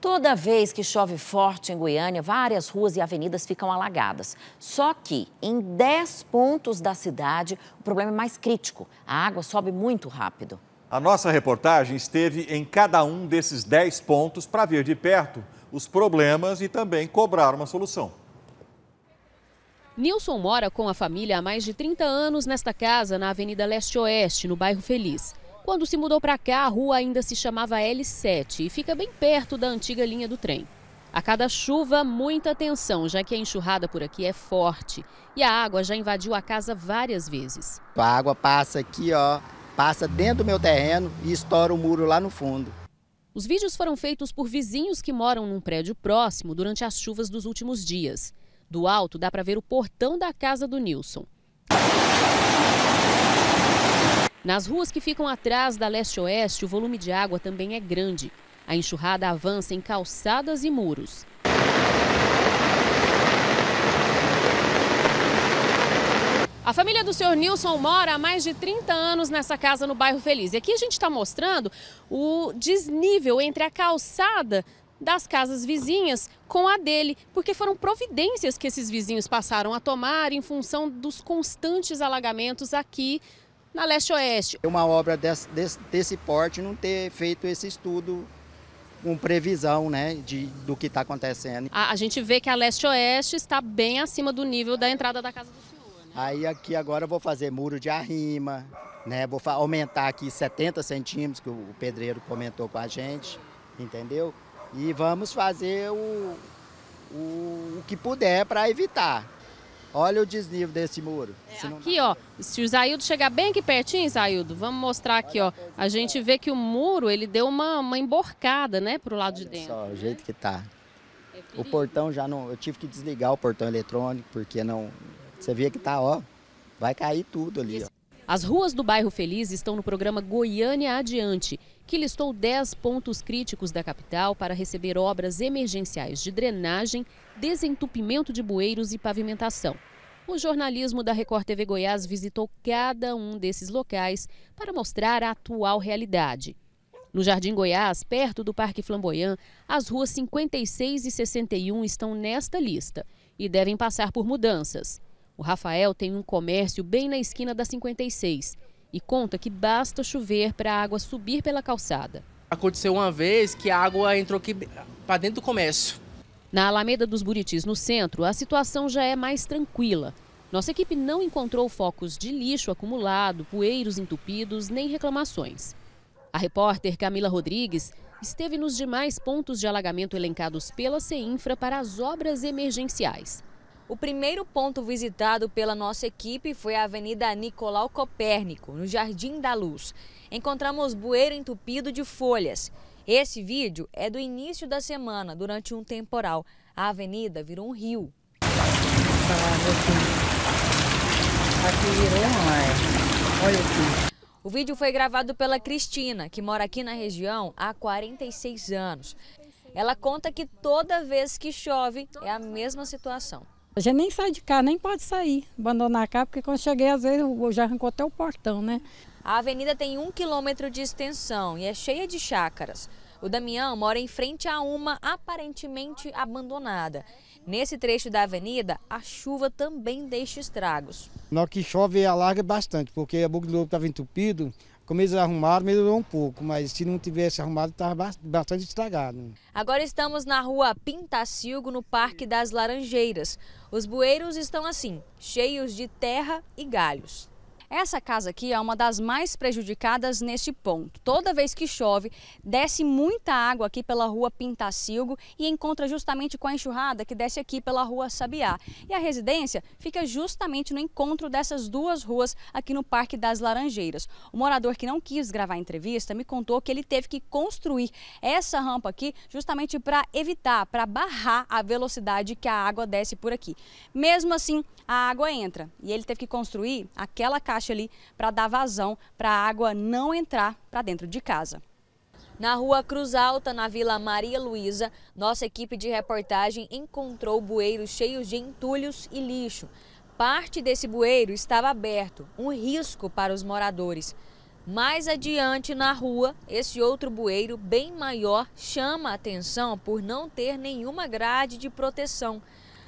Toda vez que chove forte em Goiânia, várias ruas e avenidas ficam alagadas. Só que em 10 pontos da cidade, o problema é mais crítico. A água sobe muito rápido. A nossa reportagem esteve em cada um desses 10 pontos para ver de perto os problemas e também cobrar uma solução. Nilson mora com a família há mais de 30 anos nesta casa na Avenida Leste Oeste, no bairro Feliz. Quando se mudou para cá, a rua ainda se chamava L7 e fica bem perto da antiga linha do trem. A cada chuva, muita atenção, já que a enxurrada por aqui é forte e a água já invadiu a casa várias vezes. A água passa aqui, ó, passa dentro do meu terreno e estoura o muro lá no fundo. Os vídeos foram feitos por vizinhos que moram num prédio próximo durante as chuvas dos últimos dias. Do alto dá para ver o portão da casa do Nilson. Nas ruas que ficam atrás da leste-oeste, o volume de água também é grande. A enxurrada avança em calçadas e muros. A família do senhor Nilson mora há mais de 30 anos nessa casa no bairro Feliz. E aqui a gente está mostrando o desnível entre a calçada das casas vizinhas com a dele, porque foram providências que esses vizinhos passaram a tomar em função dos constantes alagamentos aqui na leste-oeste. É uma obra desse, desse, desse, porte não ter feito esse estudo com previsão né, de, do que está acontecendo. A, a, gente vê que a leste-oeste está bem acima do nível da entrada da casa do senhor. Né? Aí aqui agora eu vou fazer muro de arrima, né, vou aumentar aqui 70 centímetros, que o pedreiro comentou com a gente, entendeu? E vamos fazer o, o, o que puder para evitar. Olha o desnível desse muro. É, aqui, ó, se o Isaildo chegar bem aqui pertinho, Isaildo, vamos mostrar aqui, ó. A gente vê que o muro, ele deu uma, uma emborcada, né, pro lado Olha de dentro. Só, né? o jeito que tá. É o portão já não... Eu tive que desligar o portão eletrônico, porque não... Você via que tá, ó, vai cair tudo ali, ó. As ruas do bairro Feliz estão no programa Goiânia Adiante, que listou 10 pontos críticos da capital para receber obras emergenciais de drenagem, desentupimento de bueiros e pavimentação. O jornalismo da Record TV Goiás visitou cada um desses locais para mostrar a atual realidade. No Jardim Goiás, perto do Parque Flamboyant, as ruas 56 e 61 estão nesta lista e devem passar por mudanças. O Rafael tem um comércio bem na esquina da 56 e conta que basta chover para a água subir pela calçada. Aconteceu uma vez que a água entrou aqui para dentro do comércio. Na Alameda dos Buritis, no centro, a situação já é mais tranquila. Nossa equipe não encontrou focos de lixo acumulado, poeiros entupidos, nem reclamações. A repórter Camila Rodrigues esteve nos demais pontos de alagamento elencados pela CEINFRA para as obras emergenciais. O primeiro ponto visitado pela nossa equipe foi a Avenida Nicolau Copérnico, no Jardim da Luz. Encontramos bueiro entupido de folhas. Esse vídeo é do início da semana, durante um temporal. A avenida virou um rio. Aqui virou um Olha aqui. O vídeo foi gravado pela Cristina, que mora aqui na região há 46 anos. Ela conta que toda vez que chove é a mesma situação. A gente nem sai de cá, nem pode sair, abandonar cá, porque quando cheguei, às vezes, já arrancou até o portão, né? A avenida tem um quilômetro de extensão e é cheia de chácaras. O Damião mora em frente a uma aparentemente abandonada. Nesse trecho da avenida, a chuva também deixa estragos. Na hora que chove, alarga bastante, porque a boca do lobo estava entupido, como eles arrumaram, melhorou é um pouco, mas se não tivesse arrumado, estava bastante estragado. Agora estamos na rua Pintacilgo, no Parque das Laranjeiras. Os bueiros estão assim, cheios de terra e galhos. Essa casa aqui é uma das mais prejudicadas nesse ponto. Toda vez que chove, desce muita água aqui pela rua Pintacilgo e encontra justamente com a enxurrada que desce aqui pela rua Sabiá. E a residência fica justamente no encontro dessas duas ruas aqui no Parque das Laranjeiras. O morador que não quis gravar a entrevista me contou que ele teve que construir essa rampa aqui justamente para evitar, para barrar a velocidade que a água desce por aqui. Mesmo assim, a água entra e ele teve que construir aquela caixa ali para dar vazão para a água não entrar para dentro de casa. Na rua Cruz Alta, na Vila Maria Luísa, nossa equipe de reportagem encontrou bueiros cheios de entulhos e lixo. Parte desse bueiro estava aberto, um risco para os moradores. Mais adiante na rua, esse outro bueiro, bem maior, chama a atenção por não ter nenhuma grade de proteção.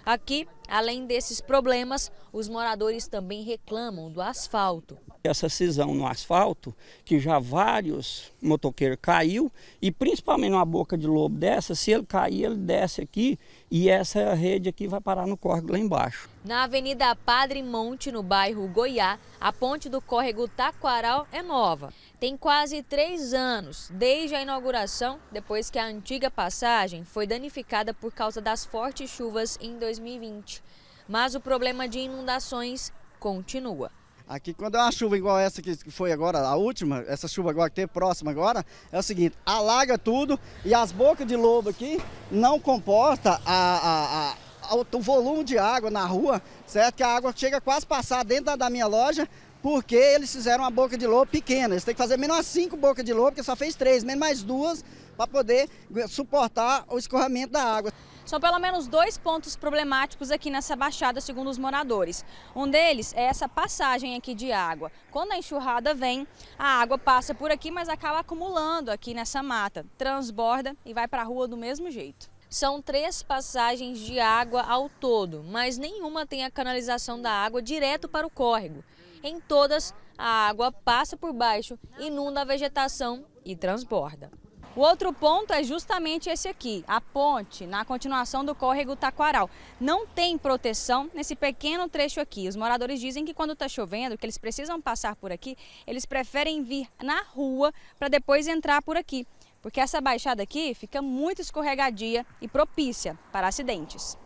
Aqui, além desses problemas, os moradores também reclamam do asfalto essa cisão no asfalto, que já vários motoqueiros caiu, e principalmente uma boca de lobo dessa, se ele cair, ele desce aqui e essa rede aqui vai parar no córrego lá embaixo. Na Avenida Padre Monte, no bairro Goiá, a ponte do córrego Taquaral é nova. Tem quase três anos desde a inauguração, depois que a antiga passagem foi danificada por causa das fortes chuvas em 2020. Mas o problema de inundações continua. Aqui, quando é uma chuva igual essa que foi agora, a última, essa chuva agora que teve próxima agora, é o seguinte, alaga tudo e as bocas de lobo aqui não comporta a, a, a, o volume de água na rua, certo? Que a água chega quase passar dentro da, da minha loja, porque eles fizeram uma boca de lobo pequena. Eles têm que fazer menos cinco bocas de lobo, porque só fez três, menos mais duas, para poder suportar o escorramento da água. São pelo menos dois pontos problemáticos aqui nessa baixada, segundo os moradores. Um deles é essa passagem aqui de água. Quando a enxurrada vem, a água passa por aqui, mas acaba acumulando aqui nessa mata, transborda e vai para a rua do mesmo jeito. São três passagens de água ao todo, mas nenhuma tem a canalização da água direto para o córrego. Em todas, a água passa por baixo, inunda a vegetação e transborda. O outro ponto é justamente esse aqui, a ponte na continuação do córrego Taquaral. Não tem proteção nesse pequeno trecho aqui. Os moradores dizem que quando está chovendo, que eles precisam passar por aqui, eles preferem vir na rua para depois entrar por aqui, porque essa baixada aqui fica muito escorregadia e propícia para acidentes.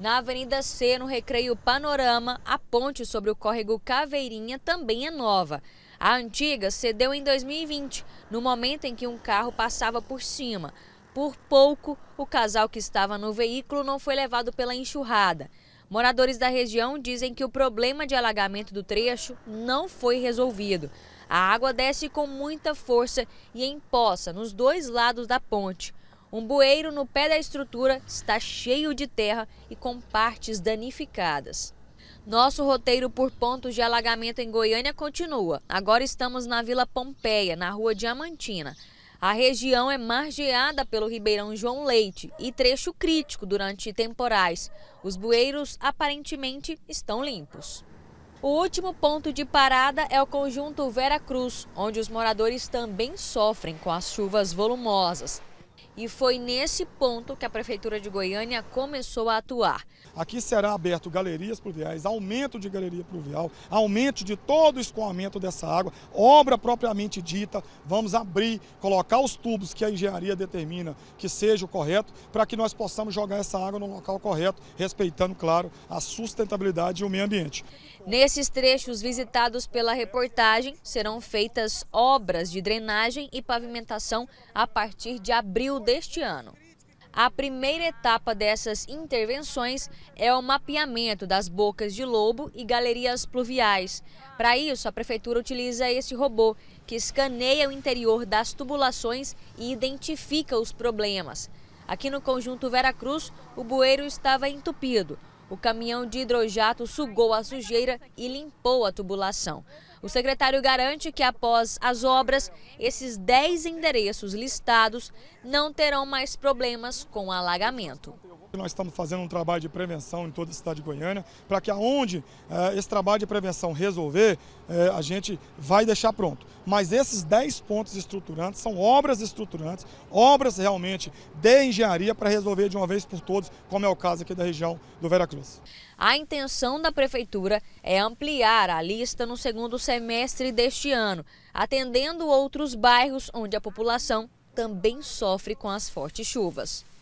Na Avenida C, no Recreio Panorama, a ponte sobre o córrego Caveirinha também é nova. A antiga cedeu em 2020, no momento em que um carro passava por cima. Por pouco, o casal que estava no veículo não foi levado pela enxurrada. Moradores da região dizem que o problema de alagamento do trecho não foi resolvido. A água desce com muita força e empoça nos dois lados da ponte. Um bueiro no pé da estrutura está cheio de terra e com partes danificadas. Nosso roteiro por pontos de alagamento em Goiânia continua. Agora estamos na Vila Pompeia, na Rua Diamantina. A região é margeada pelo Ribeirão João Leite e trecho crítico durante temporais. Os bueiros aparentemente estão limpos. O último ponto de parada é o conjunto Vera Cruz, onde os moradores também sofrem com as chuvas volumosas. E foi nesse ponto que a Prefeitura de Goiânia começou a atuar. Aqui será aberto galerias pluviais, aumento de galeria pluvial, aumento de todo o escoamento dessa água, obra propriamente dita. Vamos abrir, colocar os tubos que a engenharia determina que seja o correto, para que nós possamos jogar essa água no local correto, respeitando, claro, a sustentabilidade e o meio ambiente. Nesses trechos visitados pela reportagem, serão feitas obras de drenagem e pavimentação a partir de abril deste ano. A primeira etapa dessas intervenções é o mapeamento das bocas de lobo e galerias pluviais. Para isso, a prefeitura utiliza esse robô, que escaneia o interior das tubulações e identifica os problemas. Aqui no conjunto Veracruz, o bueiro estava entupido o caminhão de hidrojato sugou a sujeira e limpou a tubulação. O secretário garante que após as obras, esses 10 endereços listados não terão mais problemas com alagamento. Nós estamos fazendo um trabalho de prevenção em toda a cidade de Goiânia, para que aonde eh, esse trabalho de prevenção resolver, eh, a gente vai deixar pronto. Mas esses 10 pontos estruturantes são obras estruturantes, obras realmente de engenharia para resolver de uma vez por todas, como é o caso aqui da região do Veracruz. A intenção da Prefeitura é ampliar a lista no segundo semestre semestre deste ano, atendendo outros bairros onde a população também sofre com as fortes chuvas.